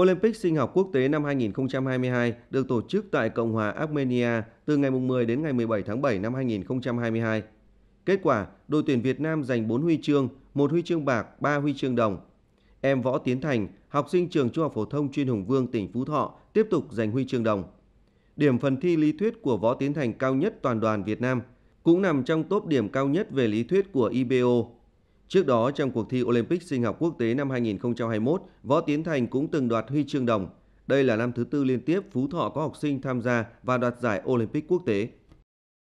Olympic sinh học quốc tế năm 2022 được tổ chức tại Cộng hòa Armenia từ ngày 10 đến ngày 17 tháng 7 năm 2022. Kết quả, đội tuyển Việt Nam giành 4 huy chương, 1 huy chương bạc, 3 huy chương đồng. Em Võ Tiến Thành, học sinh trường Trung học phổ thông chuyên Hùng Vương tỉnh Phú Thọ tiếp tục giành huy chương đồng. Điểm phần thi lý thuyết của Võ Tiến Thành cao nhất toàn đoàn Việt Nam, cũng nằm trong top điểm cao nhất về lý thuyết của IBO Trước đó trong cuộc thi Olympic sinh học quốc tế năm 2021, Võ Tiến Thành cũng từng đoạt huy chương đồng. Đây là năm thứ tư liên tiếp Phú Thọ có học sinh tham gia và đoạt giải Olympic quốc tế.